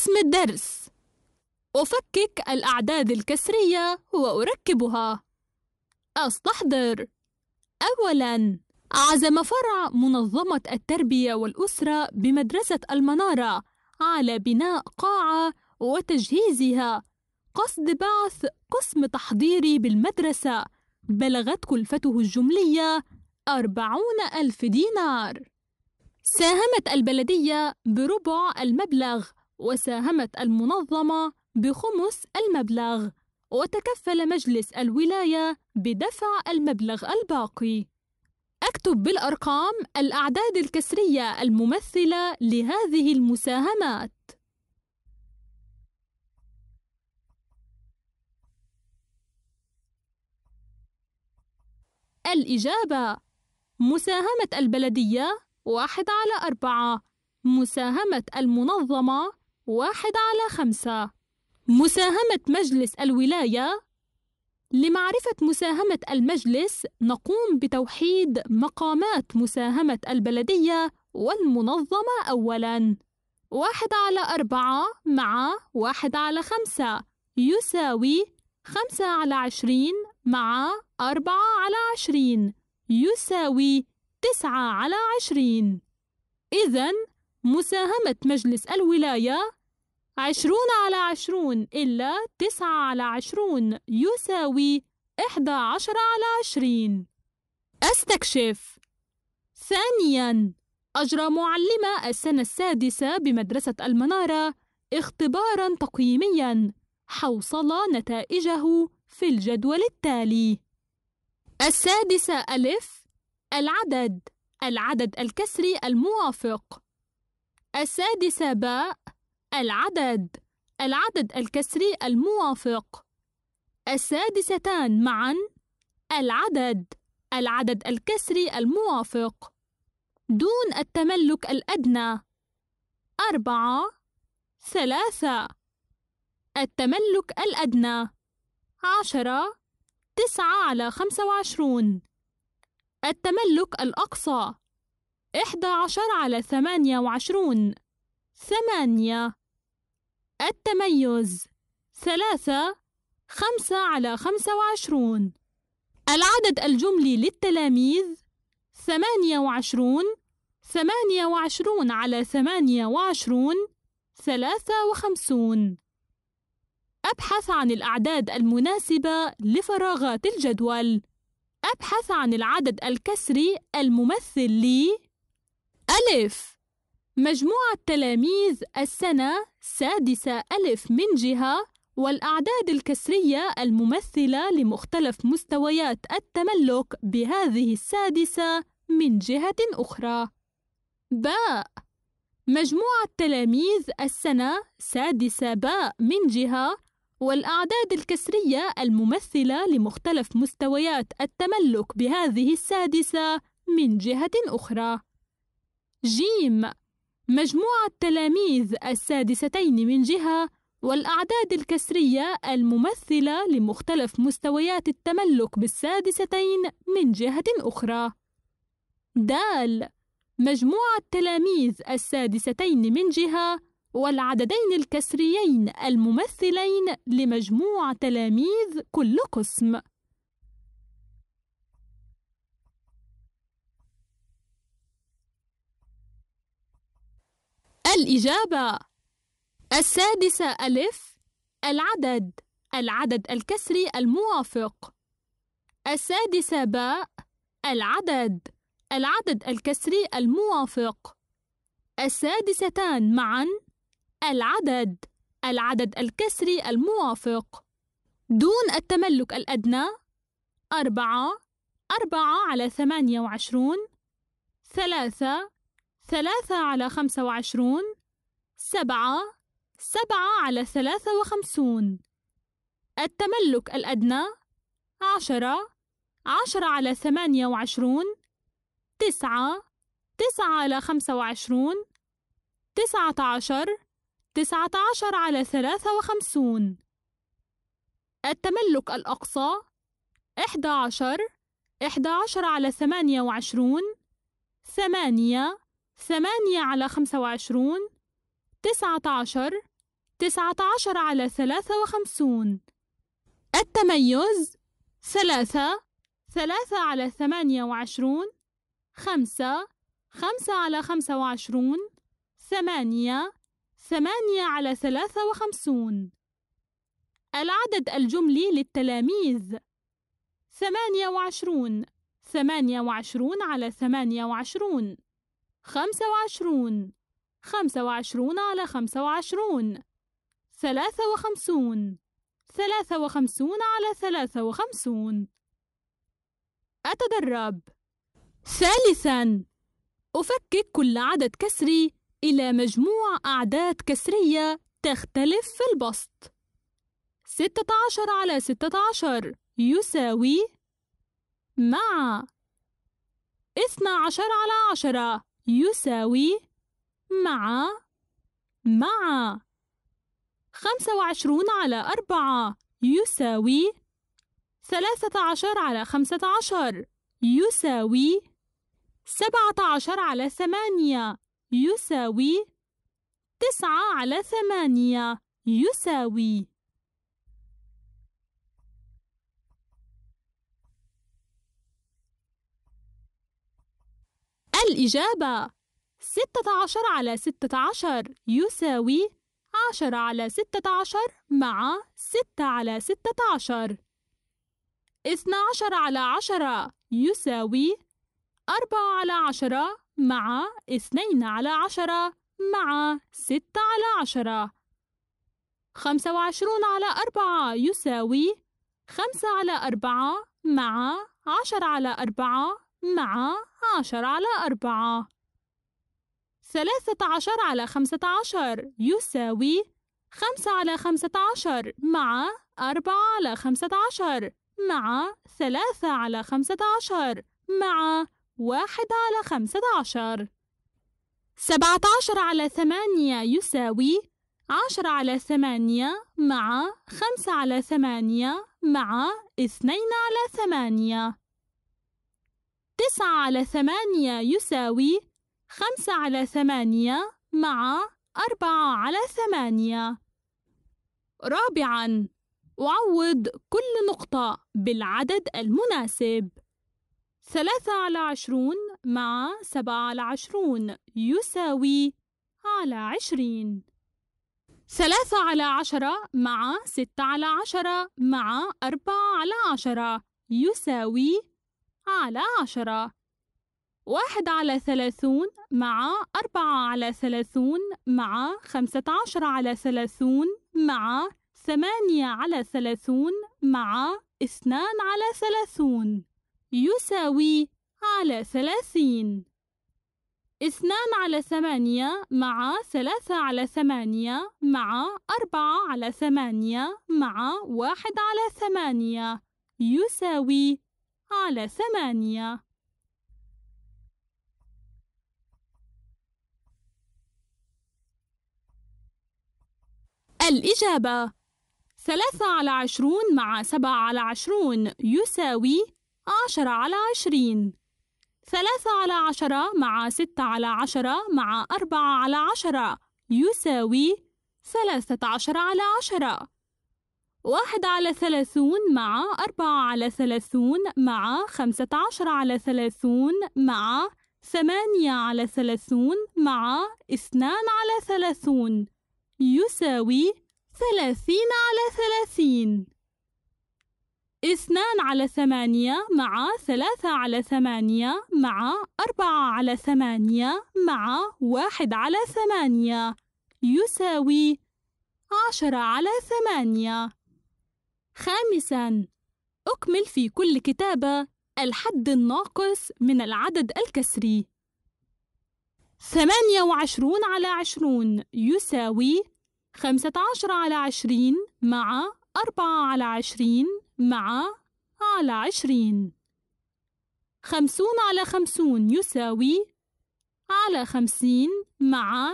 اسم الدرس أفكك الأعداد الكسرية وأركبها أستحضر أولاً عزم فرع منظمة التربية والأسرة بمدرسة المنارة على بناء قاعة وتجهيزها قصد بعث قسم تحضيري بالمدرسة بلغت كلفته الجملية أربعون ألف دينار ساهمت البلدية بربع المبلغ وساهمت المنظمة بخمس المبلغ وتكفل مجلس الولاية بدفع المبلغ الباقي اكتب بالأرقام الأعداد الكسرية الممثلة لهذه المساهمات الإجابة مساهمة البلدية واحد على أربعة مساهمة المنظمة واحد على خمسة مساهمة مجلس الولاية لمعرفة مساهمة المجلس نقوم بتوحيد مقامات مساهمة البلدية والمنظمة أولاً واحد على أربعة مع واحد على خمسة يساوي خمسة على عشرين مع أربعة على عشرين يساوي تسعة على عشرين إذن مساهمة مجلس الولاية عشرون على عشرون إلا تسعة على عشرون يساوي إحدى عشر على عشرين أستكشف ثانياً أجرى معلمة السنة السادسة بمدرسة المنارة اختباراً تقييمياً حوصل نتائجه في الجدول التالي السادسة ألف العدد العدد الكسري الموافق السادسة باء العدد العدد الكسري الموافق السادستان معا العدد العدد الكسري الموافق دون التملك الأدنى أربعة ثلاثة التملك الأدنى عشرة تسعة على خمسة وعشرون التملك الأقصى إحدى عشر على ثمانية وعشرون ثمانية التميز ثلاثة خمسة على خمسة وعشرون العدد الجملي للتلاميذ ثمانية وعشرون ثمانية وعشرون على ثمانية وعشرون ثلاثة وخمسون أبحث عن الأعداد المناسبة لفراغات الجدول أبحث عن العدد الكسري الممثل لي ألف مجموع التلاميذ السنة سادسة ألف من جهة والأعداد الكسرية الممثلة لمختلف مستويات التملك بهذه السادسة من جهة أخرى. باء مجموع التلاميذ السنة سادسة باء من جهة والأعداد الكسرية الممثلة لمختلف مستويات التملك بهذه السادسة من جهة أخرى. جيم مجموع التلاميذ السادستين من جهة والأعداد الكسرية الممثلة لمختلف مستويات التملك بالسادستين من جهة أخرى. دال مجموع التلاميذ السادستين من جهة والعددين الكسريين الممثلين لمجموع تلاميذ كل قسم. الإجابة السادسة ألف العدد العدد الكسري الموافق السادسة باء العدد العدد الكسري الموافق السادستان معا العدد العدد الكسري الموافق دون التملك الأدنى أربعة أربعة على ثمانية وعشرون ثلاثة ثلاثة على خمسة وعشرون سبعة سبعة على ثلاثة وخمسون التملك الأدنى عشرة عشرة على ثمانية وعشرون تسعة تسعة على خمسة وعشرون تسعة عشر تسعة عشر على ثلاثة وخمسون التملك الأقصى إحدى عشر إحدى عشر على ثمانية وعشرون ثمانية ثمانية على خمسة وعشرون تسعة عشر تسعة عشر على ثلاثة وخمسون التميز ثلاثة ثلاثة على ثمانية وعشرون خمسة خمسة على خمسة وعشرون ثمانية ثمانية على ثلاثة وخمسون العدد الجملي للتلاميذ ثمانية وعشرون ثمانية وعشرون على ثمانية وعشرون خمسة وعشرون خمسة وعشرون على خمسة وعشرون ثلاثة وخمسون ثلاثة وخمسون على ثلاثة وخمسون أتدرب ثالثا أفكك كل عدد كسري إلى مجموع أعداد كسرية تختلف في البسط ستة عشر على ستة عشر يساوي مع اثنا عشر على عشرة يساوي مع مع خمسة وعشرون على أربعة يساوي ثلاثة عشر على خمسة عشر يساوي سبعة عشر على ثمانية يساوي تسعة على ثمانية يساوي الإجابة ستة عشر على ستة عشر يساوي 10 على ستة عشر مع ستة على ستة عشر عشر على عشرة يساوي أربعة على عشرة مع اثنين على عشرة مع ستة على عشرة خمسة وعشرون على أربعة يساوي خمسة على أربعة مع 10 على أربعة مع 10 على أربعة ثلاثة عشر على خمسة عشر يساوي خمسة على خمسة عشر مع أربعة على خمسة عشر مع ثلاثة على خمسة عشر مع واحد على خمسة عشر سبعة عشر على ثمانية يساوي عشرة على ثمانية مع خمسة على ثمانية مع اثنين على ثمانية تسعة على ثمانية يساوي خمسة على ثمانية مع أربعة على ثمانية رابعاً أعوض كل نقطة بالعدد المناسب ثلاثة على عشرون مع سبعة على عشرون يساوي على عشرين ثلاثة على عشرة مع ستة على عشرة مع أربعة على عشرة يساوي على عشرة واحد على ثلاثون مع أربعة على ثلاثون مع خمسة عشر على ثلاثون مع ثمانية على ثلاثون مع اثنان على ثلاثون يساوي على ثلاثين اثنان على ثمانية مع ثلاثة على ثمانية مع أربعة على ثمانية مع واحد على ثمانية يساوي على ثمانية الإجابة ثلاثة على عشرون مع سبعة على عشرون يساوي عشرة على عشرين ثلاثة على عشرة مع ستة على عشرة مع أربعة على عشرة يساوي ثلاثة عشر على عشرة واحد على ثلاثون مع أربعة على ثلاثون مع خمسة عشر على ثلاثون مع ثمانية على ثلاثون مع اثنان على ثلاثون يساوي ثلاثين على ثلاثين اثنان على ثمانية مع ثلاثة على ثمانية مع أربعة على ثمانية مع واحد على ثمانية يساوي عشرة على ثمانية خامساً أكمل في كل كتابة الحد الناقص من العدد الكسري ثمانية وعشرون على عشرون يساوي خمسة عشر على عشرين مع أربعة على عشرين مع على عشرين خمسون على خمسون يساوي على خمسين مع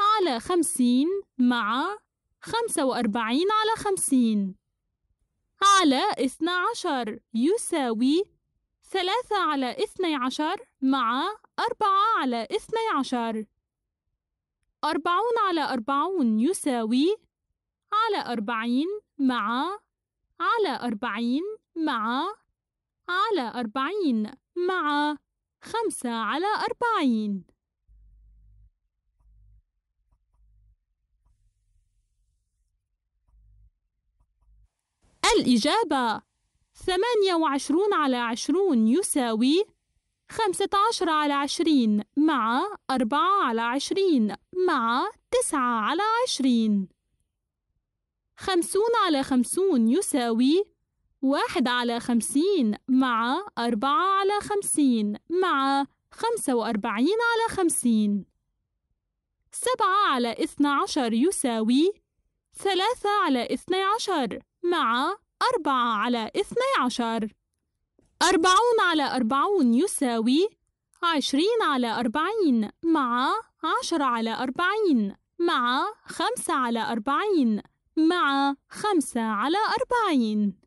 على خمسين مع خمسة وأربعين على خمسين على اثنا عشر يساوي ثلاثة على اثني عشر مع أربعة على اثني عشر أربعون على أربعون يساوي على أربعين مع على أربعين مع على أربعين مع خمسة على أربعين الإجابة ثمانية وعشرون على عشرون يساوي خمسة عشر على عشرين مع أربعة على عشرين مع تسعة على عشرين خمسون على خمسون يساوي واحد على خمسين مع أربعة على خمسين مع خمسة وأربعين على خمسين سبعة على اثنى عشر يساوي ثلاثة على اثنى عشر مع أربعة على اثني عشر أربعون على أربعون يساوي عشرين على أربعين مع عشرة على أربعين مع خمسة على أربعين مع خمسة على أربعين